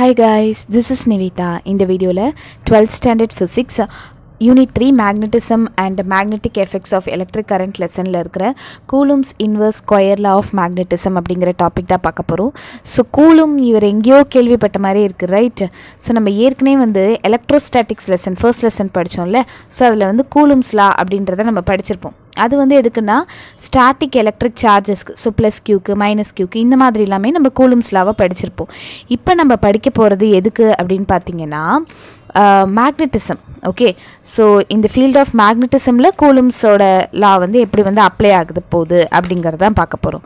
hi guys this is Nivitha இந்த வீடியோவில் twelfth standard physics unit three magnetism and magnetic effects of electric current லெசனில் இருக்கிற Coulomb's inverse square of magnetism அப்படிங்கிற topic தான் பார்க்க போகிறோம் ஸோ கூலும் இவர் எங்கேயோ கேள்விப்பட்ட மாதிரி இருக்குது ரைட் ஸோ நம்ம ஏற்கனவே வந்து எலக்ட்ரோஸ்டாட்டிக்ஸ் லெசன் ஃபர்ஸ்ட் லெசன் படித்தோம்ல ஸோ அதில் வந்து கூலும்ஸ்லா அப்படின்றத நம்ம படிச்சிருப்போம் அது வந்து எதுக்குன்னா ஸ்டாட்டிக் எலக்ட்ரிக் சார்ஜஸ்க்கு ஸோ ப்ளஸ் கியூக்கு மைனஸ் கியூக்கு இந்த மாதிரி எல்லாமே நம்ம கூலும்ஸ்லாவை படிச்சிருப்போம் இப்போ நம்ம படிக்க போகிறது எதுக்கு அப்படின்னு பார்த்தீங்கன்னா மேக்னட்டிசம் ஓகே ஸோ இந்த ஃபீல்ட் ஆஃப் மேக்னட்டிசமில் கூலும்ஸோட லா வந்து எப்படி வந்து அப்ளை ஆகுது போகுது அப்படிங்கிறத பார்க்க போகிறோம்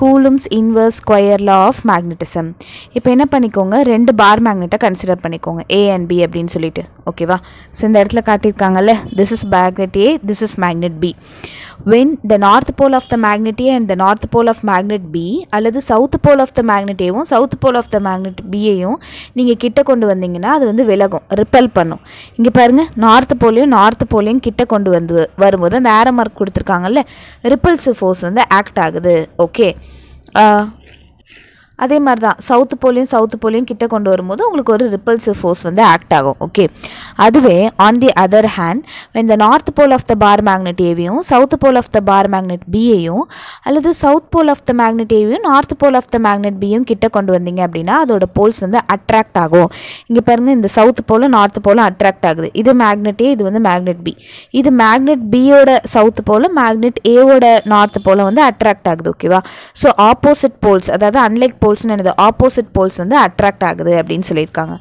Coulomb's inverse square law of magnetism இப்போ என்ன பண்ணிக்கோங்க ரெண்டு பார் மேக்னெட்டை கன்சிடர் பண்ணிக்கோங்க ஏ அண்ட் பி அப்படின்னு சொல்லிட்டு ஓகேவா ஸோ இந்த இடத்துல காட்டியிருக்காங்கல்ல this is magnet A this is magnet B when the north pole of the magnet and the north pole of magnet B அல்லது south pole of the magnet south pole of the magnet பியையும் நீங்கள் கிட்ட கொண்டு வந்தீங்கன்னா அது வந்து விலகும் ripple பண்ணும் இங்கே பாருங்கள் நார்த் போலையும் நார்த் போலையும் கிட்ட கொண்டு வந்து வரும்போது அந்த ஏரோ மார்க் கொடுத்துருக்காங்கல்ல ரிப்பல்சிவ் ஃபோர்ஸ் வந்து ஆக்ட் ஆகுது ஓகே அதே மாதிரி தான் சவுத் போலையும் சவுத் போலையும் கிட்ட கொண்டு வரும்போது உங்களுக்கு ஒரு ரிப்பல்சிவ் ஃபோர்ஸ் வந்து ஆக்ட் ஆகும் ஓகே அதுவே ஆன் தி அதர் ஹேண்ட் இந்த north pole of the bar magnet ஏவியும் south pole of the bar magnet பியையும் அல்லது south pole of the magnet ஏவியும் north pole of the magnet பியும் கிட்ட கொண்டு வந்தீங்க அப்படின்னா அதோட போல்ஸ் வந்து அட்ராக்ட் ஆகும் இங்கே பாருங்கள் இந்த சவுத் போலும் நார்த் போலும் அட்ராக்ட் ஆகுது இது மேக்னெட் ஏ இது வந்து மேக்னெட் பி இது மேக்னெட் பியோட சவுத் போல் மேக்னெட் ஏவோட நார்த் போல் வந்து அட்ராக்ட் ஆகுது ஓகேவா ஸோ ஆப்போசிட் போல்ஸ் அதாவது அன்லைக் போல்ஸ்னு என்னது ஆப்போசிட் போல்ஸ் வந்து அட்ராக்ட் ஆகுது அப்படின்னு சொல்லியிருக்காங்க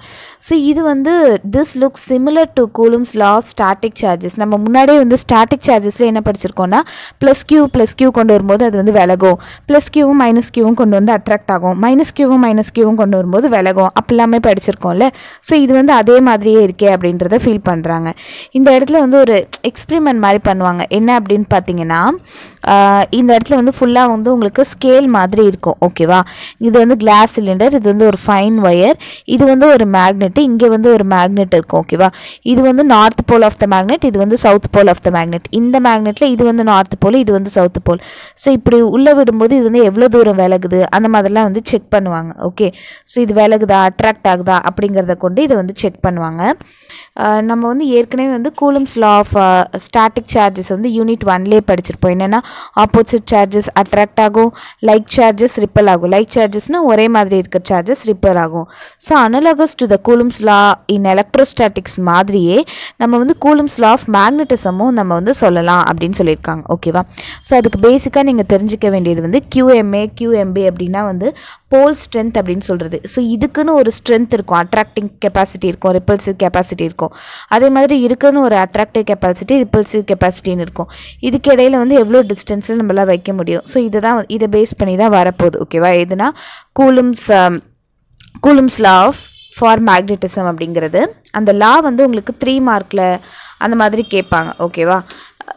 ஸோ இது வந்து this look sim similar to Coulomb's law of static charges நம்ம முன்னாடியே வந்து ஸ்டாட்டிக் சார்ஜஸில் என்ன படிச்சிருக்கோம்னா ப்ளஸ் கியூ ப்ளஸ் கியூ கொண்டு வரும்போது அது வந்து விலகும் ப்ளஸ் கியூவும் மைனஸ் கியூவும் கொண்டு வந்து அட்ராக்ட் ஆகும் மைனஸ் கியூவும் மைனஸ் கியூவும் கொண்டு வரும்போது விலகும் அப்படிலாமே படிச்சிருக்கோம்ல ஸோ இது வந்து அதே மாதிரியே இருக்கே அப்படின்றத ஃபீல் பண்ணுறாங்க இந்த இடத்துல வந்து ஒரு எக்ஸ்பிரிமெண்ட் மாதிரி பண்ணுவாங்க என்ன அப்படின்னு பார்த்தீங்கன்னா இந்த இடத்துல வந்து ஃபுல்லாக வந்து உங்களுக்கு ஸ்கேல் மாதிரி இருக்கும் ஓகேவா இது வந்து கிளாஸ் சிலிண்டர் இது வந்து ஒரு ஃபைன் ஒயர் இது வந்து ஒரு மேக்னெட்டு இங்கே வந்து ஒரு மேக்னெட் இருக்கும் ஓகேவா இது வந்து north pole of the magnet இது வந்து south pole of the magnet இந்த மேக்னெட்டில் இது வந்து நார்த் போல் இது வந்து சவுத் போல் ஸோ இப்படி உள்ளே விடும்போது இது வந்து எவ்வளோ தூரம் விலகுது அந்த மாதிரிலாம் வந்து செக் பண்ணுவாங்க ஓகே ஸோ இது விலகுதா அட்ராக்ட் ஆகுதா அப்படிங்கிறத கொண்டு இதை வந்து செக் பண்ணுவாங்க நம்ம வந்து ஏற்கனவே வந்து Coulomb's law of static charges வந்து யூனிட் ஒன்லேயே படிச்சிருப்போம் என்னென்னா ஆப்போசிட் சார்ஜஸ் அட்ராக்ட் ஆகும் லைக் சார்ஜஸ் ரிப்பல் ஆகும் லைக் சார்ஜஸ்னால் ஒரே மாதிரி இருக்கிற சார்ஜஸ் ரிப்பல் ஆகும் so analogous to the Coulomb's law in electrostatics மாதிரியே நம்ம வந்து கூலம்ஸ் லா ஆஃப் மேக்னட்டிசமும் நம்ம வந்து சொல்லலாம் அப்படின்னு சொல்லியிருக்காங்க ஓகேவா ஸோ அதுக்கு பேசிக்காக நீங்கள் தெரிஞ்சிக்க வேண்டியது வந்து கியூஎம்ஏ கியூஎம்பி அப்படின்னா வந்து போல் ஸ்ட்ரென்த் அப்படின்னு சொல்கிறது ஸோ இதுக்குன்னு ஒரு ஸ்ட்ரென்த் இருக்கும் அட்ராக்டிங் கெப்பாசிட்டி இருக்கும் ரிப்பல்சிவ் கெப்பாசிட்டி இருக்கும் அதே மாதிரி இருக்குன்னு ஒரு அட்ராக்டிவ் கெப்பாசிட்டி ரிப்பல்சிவ் கெப்பாசிட்டின்னு இருக்கும் இதுக்கு இடையில வந்து எவ்வளோ டிஸ்டன்ஸில் நம்மளால் வைக்க முடியும் ஸோ இதை தான் இதை பேஸ் பண்ணி தான் வரப்போகுது ஓகேவா எதுனா Coulomb's Coulomb's law of for magnetism அப்படிங்கிறது அந்த லா வந்து உங்களுக்கு த்ரீ மார்க்கில் அந்த மாதிரி கேட்பாங்க ஓகேவா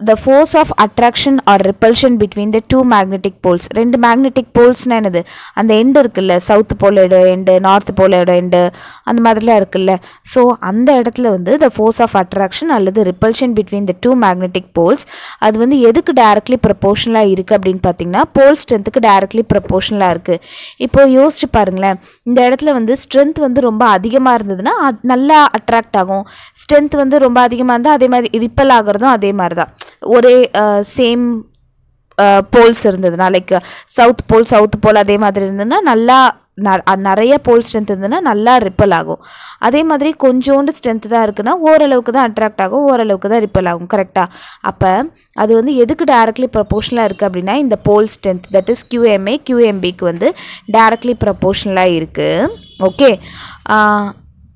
the force of attraction or repulsion between the two magnetic poles ரெண்டு மேக்னெட்டிக் போல்ஸ்னா என்னது அந்த எண்டு இருக்குல்ல சவுத் போலோட எண்டு நார்த் போலோட எண்டு அந்த மாதிரிலாம் இருக்குல்ல ஸோ அந்த இடத்துல வந்து த ஃபோர்ஸ் ஆஃப் அட்ராக்ஷன் அல்லது repulsion between the two magnetic poles அது வந்து எதுக்கு டேரக்ட்லி ப்ரப்போர்ஷனலாக இருக்குது அப்படின்னு பார்த்தீங்கன்னா போல் ஸ்ட்ரென்த்துக்கு டேரக்ட்லி ப்ரப்போர்ஷனலாக இருக்குது இப்போது யோசிச்சு பாருங்களேன் இந்த இடத்துல வந்து ஸ்ட்ரென்த் வந்து ரொம்ப அதிகமாக இருந்ததுன்னா நல்லா அட்ராக்ட் ஆகும் ஸ்ட்ரென்த் வந்து ரொம்ப அதிகமாக இருந்தால் அதே மாதிரி ரிப்பல் ஆகிறதும் அதே மாதிரி தான் ஒரே சேம் போல்ஸ் இருந்ததுன்னா like south pole south pole அதே மாதிரி இருந்ததுன்னா நல்லா நிறைய போல் ஸ்ட்ரென்த் இருந்ததுன்னா நல்லா ரிப்பல் ஆகும் அதே மாதிரி கொஞ்சோண்டு ஸ்ட்ரென்த் தான் இருக்குன்னா ஓரளவுக்கு தான் அட்ராக்ட் ஆகும் ஓரளவுக்கு தான் ரிப்பல் ஆகும் கரெக்டாக அப்போ அது வந்து எதுக்கு டேரக்ட்லி ப்ரப்போர்ஷனலாக இருக்குது அப்படின்னா இந்த pole strength that is Q M A கியூஎம்பிக்கு வந்து டேரக்ட்லி ப்ரப்போர்ஷனலாக இருக்குது okay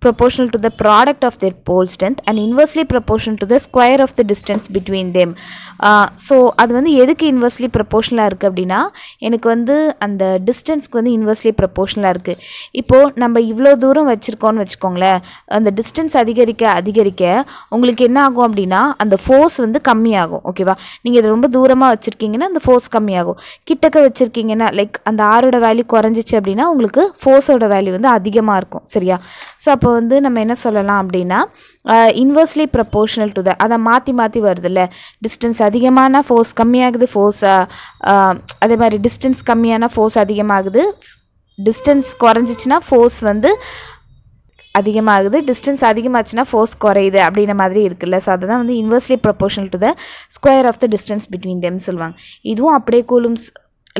proportional to the product of their pole strength and inversely proportional to the square of the distance between them so uh, அது வந்து எதுக்கு இன்வெர்ஸ்லி ப்ரப்போர்ஷனலாக இருக்குது அப்படின்னா எனக்கு வந்து அந்த டிஸ்டன்ஸ்க்கு வந்து இன்வெர்ஸ்லி ப்ரப்போர்ஷனலாக இருக்குது இப்போது நம்ம இவ்வளோ தூரம் வச்சுருக்கோன்னு வச்சுக்கோங்களேன் அந்த டிஸ்டன்ஸ் அதிகரிக்க அதிகரிக்க உங்களுக்கு என்ன ஆகும் அப்படின்னா அந்த ஃபோர்ஸ் வந்து கம்மியாகும் ஓகேவா நீங்கள் இதை ரொம்ப தூரமாக வச்சுருக்கீங்கன்னா அந்த ஃபோர்ஸ் கம்மியாகும் கிட்டக்க வச்சுருக்கீங்கன்னா லைக் அந்த வேல்யூ குறைஞ்சிச்சு அப்படின்னா உங்களுக்கு ஃபோர்ஸோட வேல்யூ வந்து அதிகமாக இருக்கும் சரியா ஸோ அப்போ இப்போ வந்து நம்ம என்ன சொல்லலாம் அப்படின்னா இன்வர்ஸ்லி ப்ரப்போர்ஷனல் டு த அதை மாற்றி மாற்றி வருதுல்ல டிஸ்டன்ஸ் அதிகமான ஃபோர்ஸ் கம்மியாகுது ஃபோர்ஸ் அதே மாதிரி டிஸ்டன்ஸ் கம்மியான ஃபோர்ஸ் அதிகமாகுது டிஸ்டன்ஸ் குறைஞ்சிச்சின்னா ஃபோர்ஸ் வந்து அதிகமாகுது டிஸ்டன்ஸ் அதிகமாச்சுன்னா ஃபோர்ஸ் குறையுது அப்படின்ற மாதிரி இருக்குல்ல ஸோ தான் வந்து inversely proportional to the square of the distance between them சொல்லுவாங்க இதுவும் அப்படியே Coulomb's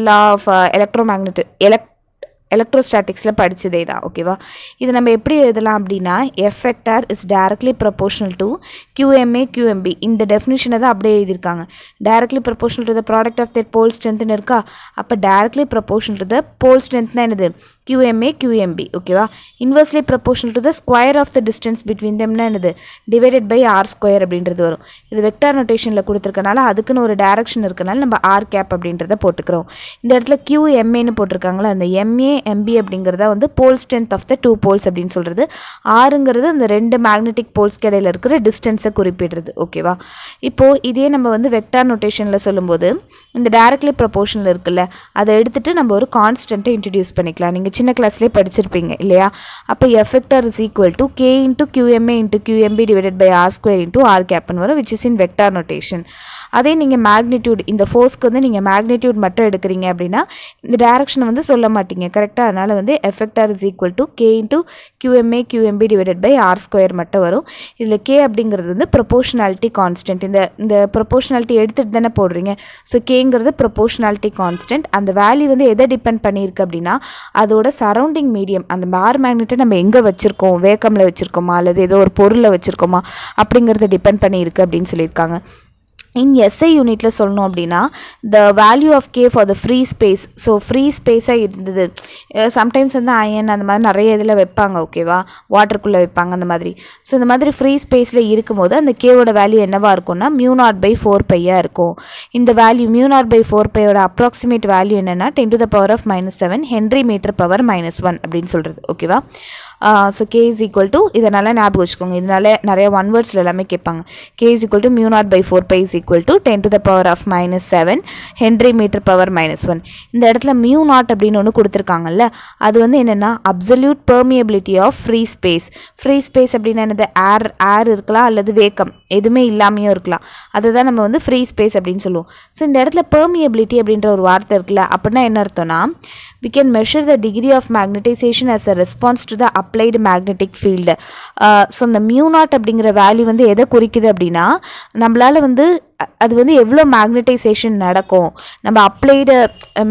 law of electromagnet elect எலக்ட்ரோஸ்டாட்டிக்ஸில் படித்ததே தான் ஓகேவா இது நம்ம எப்படி எழுதலாம் அப்படின்னா F vector is directly proportional to QMA QMB இந்த டெஃபினிஷனை தான் அப்படியே எழுதியிருக்காங்க directly proportional to the product of their pole ஸ்ட்ரென்த்னு இருக்கா அப்போ directly proportional to the pole strength தான் என்னது கியூஎம்ஏ கியூஎம்பி ஓகேவா inversely proportional to the square of the distance between தெம்னா என்னது டிவைடட் பை ஆர் ஸ்கொயர் அப்படின்றது வரும் இது வெக்டார் நொட்டேஷனில் கொடுத்துருக்கனால அதுக்குன்னு ஒரு டேரக்ஷன் இருக்கனால நம்ம ஆர் கேப் அப்படின்றத போட்டுக்கிறோம் இந்த இடத்துல கியூஎம்ஏன்னு போட்டிருக்காங்களா அந்த எம்ஏ எம்பி அப்படிங்கிறத வந்து pole strength of the two poles அப்படின்னு சொல்கிறது ஆறுங்கிறது அந்த ரெண்டு மேக்னெட்டிக் போல்ஸ்க்கு இடையில் இருக்கிற டிஸ்டன்ஸை குறிப்பிடுறது ஓகேவா இப்போது இதே நம்ம வந்து வெக்டார் நொட்டேஷனில் சொல்லும்போது இந்த டேரக்ட்லி ப்ரொபோஷனில் இருக்குல்ல அதை எடுத்துகிட்டு நம்ம ஒரு கான்ஸ்டன்ட்டை இன்ட்ரடியூஸ் பண்ணிக்கலாம் நீங்கள் சின்ன கிளாஸ்லேயே படிச்சிருப்பீங்க இல்லையா அப்போ F vector is equal to K into QMA into QMB divided by R square into R கேப்னு வரும் which is in vector notation அதே நீங்கள் மேக்னிடியூட் இந்த ஃபோர்ஸ்க்கு வந்து நீங்கள் மேக்னிடியூட் மட்டும் எடுக்கிறீங்க அப்படின்னா இந்த டேரக்ஷனை வந்து சொல்ல மாட்டீங்க கரெக்டாக அதனால் வந்து F vector is equal to K into QMA QMB divided by R square மட்டும் வரும் இதில் கே அப்படிங்கிறது வந்து ப்ரொபோஷனாலிட்டி கான்ஸ்டன்ட் இந்த இந்த ப்ரொபோஷனாலிட்டி எடுத்துகிட்டு தானே போடுறீங்க ஸோ கேங்கிறது ப்ரொபோஷனாலிட்டி கான்ஸ்டன்ட் அந்த வேல்யூ வந்து எதை டிபெண்ட் பண்ணியிருக்கு அப்படின்னா அதோட சரௌண்டிங் மீடியம் அந்த பார் மேக்னெட்டை நம்ம எங்கே வச்சுருக்கோம் வேக்கமில் வச்சுருக்கோமா அல்லது ஏதோ ஒரு பொருளில் வச்சுருக்கோமா அப்படிங்கிறத டிபெண்ட் பண்ணியிருக்கு அப்படின்னு சொல்லியிருக்காங்க இன் எஸ்ஐ யூனிட்டில் சொல்லணும் அப்படின்னா the value of K for the free space so free ஸ்பேஸாக இருந்தது சம்டைம்ஸ் வந்து அயன் அந்த மாதிரி நிறைய இதில் வைப்பாங்க ஓகேவா வாட்டருக்குள்ளே வைப்பாங்க அந்த மாதிரி ஸோ இந்த மாதிரி ஃப்ரீ ஸ்பேஸில் இருக்கும்போது அந்த கேவோட வேல்யூ என்னவாக இருக்கும்னா மியூ நாட் பை ஃபோர் பையாக இருக்கும் இந்த value mu naught by four பையோட அப்ராக்சிமேட் வேல்யூ என்னென்னா ten to the power of minus seven henry metre power minus one அப்படின்னு சொல்கிறது ஓகேவா so K is equal to இதனால் ஞாபகம் வச்சுக்கோங்க இதனால நிறைய ஒன் வேர்ட்ஸில் எல்லாமே கேட்பாங்க K is equal to mu naught by four pi equal to 10 to the power of minus 7 Henry metre power minus one இந்த இடத்துல மியூ நாட் அப்படின்னு ஒன்று கொடுத்துருக்காங்கல்ல அது வந்து என்னென்னா absolute permeability of free space free space அப்படின்னா என்னது ஏர் ஏர் இருக்கலாம் அல்லது வேக்கம் எதுவுமே இல்லாமையும் இருக்கலாம் அதுதான் நம்ம வந்து ஃப்ரீ ஸ்பேஸ் அப்படின்னு சொல்லுவோம் ஸோ இந்த இடத்துல பெர்மியபிலிட்டி அப்படின்ற ஒரு வார்த்தை இருக்குல்ல என்ன அர்த்தம்னா we can measure the degree of magnetization as a response to the applied magnetic field so இந்த மியூ நாட் அப்படிங்கிற வேல்யூ வந்து எதை குறிக்குது அப்படின்னா நம்மளால் வந்து அது வந்து எவ்வளோ மேக்னட்டைசேஷன் நடக்கும் நம்ம அப்ளைடு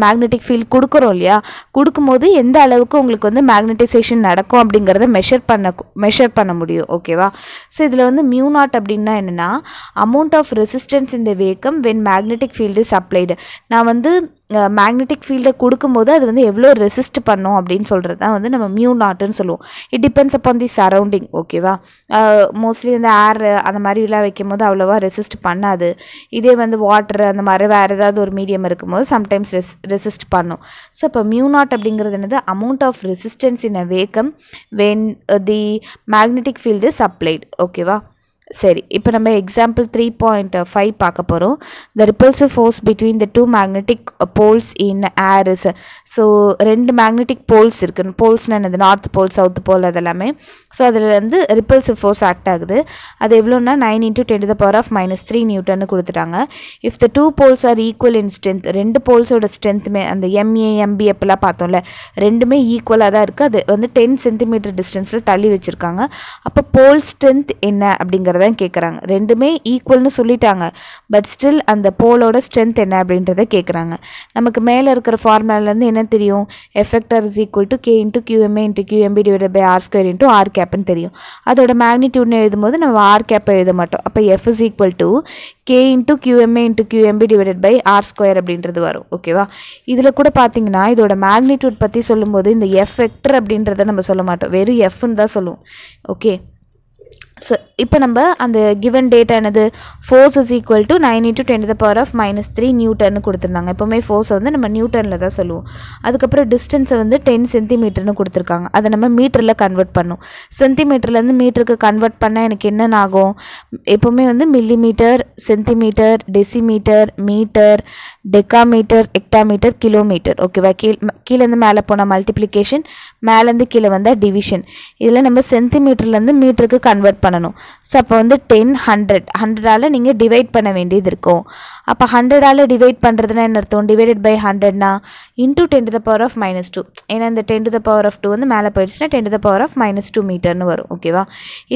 மேக்னெட்டிக் ஃபீல்ட் கொடுக்குறோம் இல்லையா கொடுக்கும்போது எந்த அளவுக்கு உங்களுக்கு வந்து மேக்னட்டைசேஷன் நடக்கும் அப்படிங்கிறத மெஷர் பண்ண மெஷர் பண்ண முடியும் ஓகேவா ஸோ இதில் வந்து மியூ நாட் அப்படின்னா என்னென்னா அமௌண்ட் ஆஃப் ரெசிஸ்டன்ஸ் இந்த vacuum when magnetic field is applied நான் வந்து மேக்னெட்டிக் ஃபீல்டை கொடுக்கும்போது அது வந்து எவ்வளோ ரெசிஸ்ட் பண்ணும் அப்படின்னு சொல்கிறது தான் வந்து நம்ம மியூ நாட்டுன்னு சொல்லுவோம் it depends upon the surrounding ஓகேவா மோஸ்ட்லி வந்து ஏர் அந்த மாதிரிலாம் வைக்கும் போது அவ்வளோவா ரெசிஸ்ட் பண்ணாது இதே வந்து வாட்டர் அந்த மாதிரி வேறு ஏதாவது ஒரு மீடியம் இருக்கும்போது சம்டைம்ஸ் ரெஸ் ரெசிஸ்ட் பண்ணும் ஸோ இப்போ மியூ நாட் அப்படிங்கிறது என்னது amount of resistance in a vacuum when the magnetic field supplied ஓகேவா சரி இப்போ நம்ம எக்ஸாம்பிள் த்ரீ பாயிண்ட் ஃபைவ் பார்க்க போகிறோம் the repulsive force between the two magnetic poles in airs so ரெண்டு மேக்னெட்டிக் போல்ஸ் இருக்குன்னு போல்ஸ்னால் என்னது நார்த் போல் சவுத் போல் அதெல்லாமே ஸோ அதில் வந்து ரிப்பல்சிவ் ஃபோர்ஸ் ஆக்ட் ஆகுது அது எவ்வளோன்னா nine into ten the power of minus three நியூட்டன்னு கொடுத்துட்டாங்க if the two poles are equal in strength ரெண்டு போல்ஸோட ஸ்ட்ரென்த்துமே அந்த எம்ஏ எம்பி அப்பெல்லாம் பார்த்தோம்ல ரெண்டுமே ஈக்குவலாக தான் இருக்குது அது வந்து டென் சென்டிமீட்டர் டிஸ்டன்ஸில் தள்ளி வச்சுருக்காங்க அப்போ போல் ஸ்ட்ரென்த் என்ன அப்படிங்கிறத தான் கேட்குறாங்க ரெண்டுமே ஈக்குவல்னு சொல்லிட்டாங்க பட் ஸ்டில் அந்த போலோட ஸ்ட்ரென்த் என்ன அப்படின்றத கேட்குறாங்க நமக்கு மேலே இருக்கிற ஃபார்முலாலேருந்து என்ன தெரியும் F vector is equal to K into QMA into QMB divide by R square into R கேப்னு தெரியும் அதோட மேக்னிடியூட்னு எழுதும்போது நம்ம ஆர் கேப்பை எழுத மாட்டோம் அப்போ F is equal to K into QMA into QMB divided by R square அப்படின்றது வரும் ஓகேவா இதில் கூட பார்த்தீங்கன்னா இதோட மேக்னிடியூட் பற்றி சொல்லும்போது இந்த எஃபெக்டர் அப்படின்றத நம்ம சொல்ல மாட்டோம் வெறும் எஃப்னு தான் சொல்லுவோம் ஓகே ஸோ இப்போ நம்ம அந்த கிவன் டேட்டா என்னது force is equal to nine into ten the power of minus three நியூட்டன்னு கொடுத்துருந்தாங்க எப்போவுமே ஃபோர்ஸை வந்து நம்ம நியூட்டனில் தான் சொல்லுவோம் அதுக்கப்புறம் டிஸ்டன்ஸை வந்து டென் சென்டிமீட்டர்னு கொடுத்துருக்காங்க அதை நம்ம மீட்டரில் கன்வெர்ட் பண்ணும் சென்டிமீட்டர்லேருந்து மீட்டருக்கு கன்வெர்ட் பண்ணால் எனக்கு என்னென்ன ஆகும் எப்போவுமே வந்து millimetre centimetre decimetre metre decametre hectometre kilometre ஓகேவா கீழ் கீழேருந்து மேலே போனால் மல்டிப்ளிகேஷன் மேலேருந்து கீழே வந்தால் டிவிஷன் இதில் நம்ம சென்டிமீட்டர்லேருந்து மீட்டருக்கு கன்வெர்ட் பண்ணணும் ஸோ அப்போ வந்து டென் ஹண்ட்ரட் ஹண்ட்ரடால் நீங்கள் டிவைட் பண்ண வேண்டியது இருக்கும் அப்போ ஹண்ட்ரடால் டிவைட் பண்ணுறதுனா என்ன அர்த்தம் டிவைடட் பை ஹண்ட்ரட்னா into ten to the power of minus two ஏன்னா இந்த ten to the power of two வந்து மேலே போயிடுச்சுன்னா ten to the power of minus two மீட்டர்னு வரும் ஓகேவா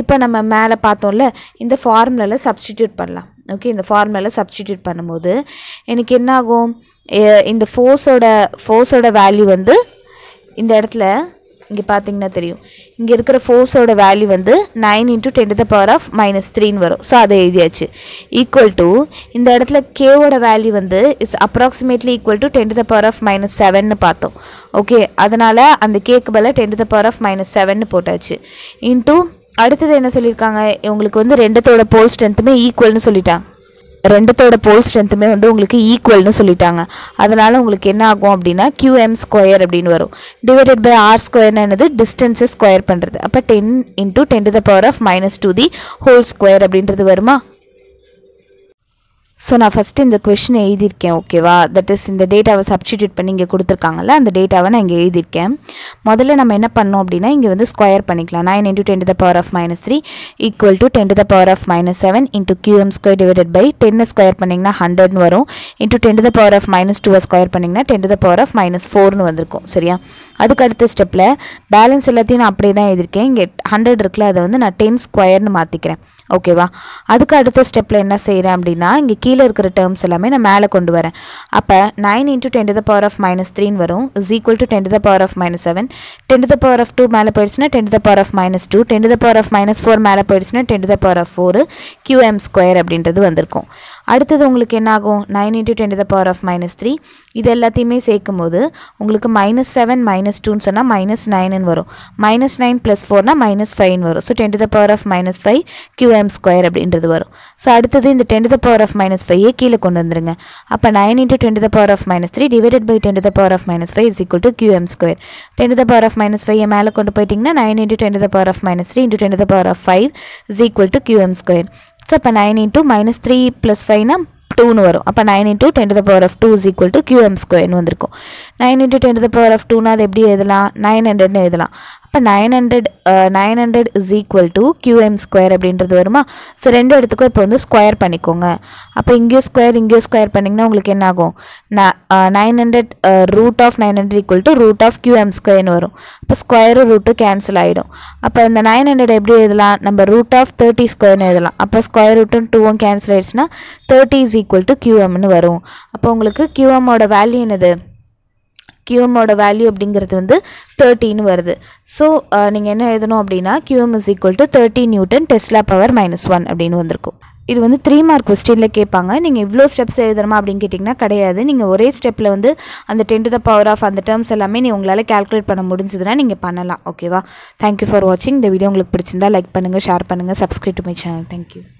இப்போ நம்ம மேலே பார்த்தோம்ல இந்த ஃபார்முலாவில் சப்ஸ்டிடியூட் பண்ணலாம் ஓகே இந்த ஃபார்முலாவில் சப்ஸ்டிடியூட் பண்ணும்போது எனக்கு என்ன ஆகும் இந்த ஃபோர்ஸோட ஃபோர்ஸோட வேல்யூ வந்து இந்த இடத்துல இங்கே பார்த்தீங்கன்னா தெரியும் இங்கே இருக்கிற ஃபோர்ஸோட வேல்யூ வந்து nine into ten to the power of minus த்ரீன்னு வரும் ஸோ அதை எழுதியாச்சு ஈக்குவல் டு இந்த இடத்துல கேவோட வேல்யூ வந்து is approximately equal to ten to the power of minus செவன்னு பார்த்தோம் ஓகே அதனால் அந்த கேக்கு பதில் ten to the power of minus செவன்னு போட்டாச்சு இன்டூ அடுத்தது என்ன சொல்லியிருக்காங்க உங்களுக்கு வந்து ரெண்டுத்தோட போல் ஸ்ட்ரென்த்துமே ஈக்குவல்னு சொல்லிட்டாங்க ரெண்டத்தோட போல் ஸ்ட்ரென்த்துமே வந்து உங்களுக்கு ஈக்குவல்னு சொல்லிட்டாங்க அதனால் உங்களுக்கு என்ன ஆகும் அப்படின்னா கியூஎம் ஸ்கொயர் அப்படின்னு வரும் டிவைடட் பை ஆர் ஸ்கொயர்னா என்னது டிஸ்டன்ஸை ஸ்கொயர் பண்ணுறது அப்போ ten into ten to the power of minus two the whole square அப்படின்றது வருமா ஸோ நான் ஃபஸ்ட்டு இந்த கொஷின் எழுதியிருக்கேன் ஓகேவா தட் இஸ் இந்த டேட்டாவை சப்ஸ்டியூட் பண்ணி இங்கே கொடுத்துருக்காங்கல்ல அந்த டேட்டாவை நான் இங்கே எழுதியிருக்கேன் முதல்ல நம்ம என்ன பண்ணோம் அப்படின்னா இங்கே வந்து ஸ்கொயர் பண்ணிக்கலாம் nine into ten to the power of minus three equal to ten to the power of minus seven into QM square divided by டென்னை ஸ்கொயர் பண்ணிங்கன்னா ஹண்ட்ரட்னு வரும் into ten to the power of minus டூவை square பண்ணிங்கன்னா ten to the power of minus ஃபோர்னு வந்திருக்கும் சரியா அதுக்கு அடுத்த ஸ்டெப்பில் பேலன்ஸ் எல்லாத்தையும் நான் அப்படியே தான் எழுதிருக்கேன் இங்கே ஹண்ட்ரட் இருக்குல்ல அதை வந்து நான் டென் ஸ்கொயர்னு மாற்றிக்கிறேன் ஓகேவா அதுக்கு அடுத்த ஸ்டெப்பில் என்ன செய்கிறேன் அப்படின்னா இங்கே கீழே இருக்கிற டேர்ம்ஸ் எல்லாமே நான் மேலே கொண்டு வரேன் அப்போ nine into ten the power of minus த்ரீன்னு வரும் is equal to ten the power of minus seven ten the power of two மேலே போயிடுச்சுன்னா ten the power of minus two ten the power of minus four மேலே போயிடுச்சுன்னா ten the power of four QM square அப்படின்றது வந்திருக்கும் அடுத்தது உங்களுக்கு என்ன ஆகும் nine into ten the power of minus three இது எல்லாத்தையுமே சேர்க்கும் போது உங்களுக்கு மைனஸ் செவன் மைனஸ் மைனஸ் டூன்னு சொன்னால் மைனஸ் நைனுன்னு வரும் மைனஸ் நைன் ப்ளஸ் ஃபோர்னால் மைனஸ் ஃபைவ்னு வரும் so ten to the power of minus five QM square அப்படின்றது வரும் ஸோ அடுத்தது இந்த ten to the power of minus five கீழே கொண்டு வந்துருங்க அப்போ nine into ten to the power of minus three divided by ten to the power of minus five is equal to QM square ten to the power of minus five மேலே கொண்டு போயிட்டிங்கன்னா nine into ten to the power of minus three into ten to the power of five is equal to QM square so அப்போ nine into minus three plus ஃபைவ்னா டூன்னு வரும் அப்போ nine into ten to the power of two is equal to QM ஸ்கொயர்னு வந்திருக்கும் nine into ten to the power of டூனா அது எப்படி எழுதலாம் நைன் ஹண்ட்ரட்னு எழுதலாம் அப்போ nine hundred nine hundred is equal to QM square அப்படின்றது வருமா ஸோ ரெண்டு இடத்துக்கும் இப்போ வந்து ஸ்கொயர் பண்ணிக்கோங்க அப்போ இங்கேயும் ஸ்கொயர் இங்கேயும் ஸ்கொயர் பண்ணிங்கன்னா உங்களுக்கு என்ன ஆகும் nine hundred root of nine hundred equal to root of QM ஸ்கொயர்னு வரும் அப்போ ஸ்கொயரு ரூட்டு கேன்சல் ஆகிடும் அப்போ இந்த நைன் ஹண்ட்ரட் எப்படி எழுதலாம் நம்ம ரூட் ஆஃப் தேர்ட்டி ஸ்கொயர்னு எழுதலாம் அப்போ ஸ்கொயர் ரூட்டும் டூவும் கேன்சல் ஆகிடுச்சுன்னா தேர்ட்டி இஸ் ஈக்குவல் டு கியூஎம்னு வரும் அப்போ உங்களுக்கு கியூஎம்மோட வேல்யூ என்னது கியூஎம்மோட வேல்யூ அப்படிங்கிறது வந்து தேர்ட்டின்னு வருது ஸோ நீங்கள் என்ன எழுதணும் அப்படின்னா QM is equal to thirty newton tesla power minus one அப்படின்னு வந்திருக்கும் இது வந்து த்ரீ மார்க் கொஸ்டினில் கேட்பாங்க நீங்கள் இவ்வளோ ஸ்டெப்ஸ் எழுதணுமா அப்படின்னு கேட்டிங்கன்னா கிடையாது நீங்கள் ஒரே ஸ்டெப்பில் வந்து அந்த ten to the power of அந்த டேர்ம்ஸ் எல்லாமே நீ உங்களால் கேல்குலேட் பண்ண முடிஞ்சதுன்னா நீங்கள் பண்ணலாம் ஓகேவா தேங்க்யூ ஃபார் வாட்சிங் இந்த வீடியோ உங்களுக்கு பிடிச்சிருந்தா லைக் பண்ணுங்கள் ஷேர் பண்ணுங்கள் subscribe to my channel thank you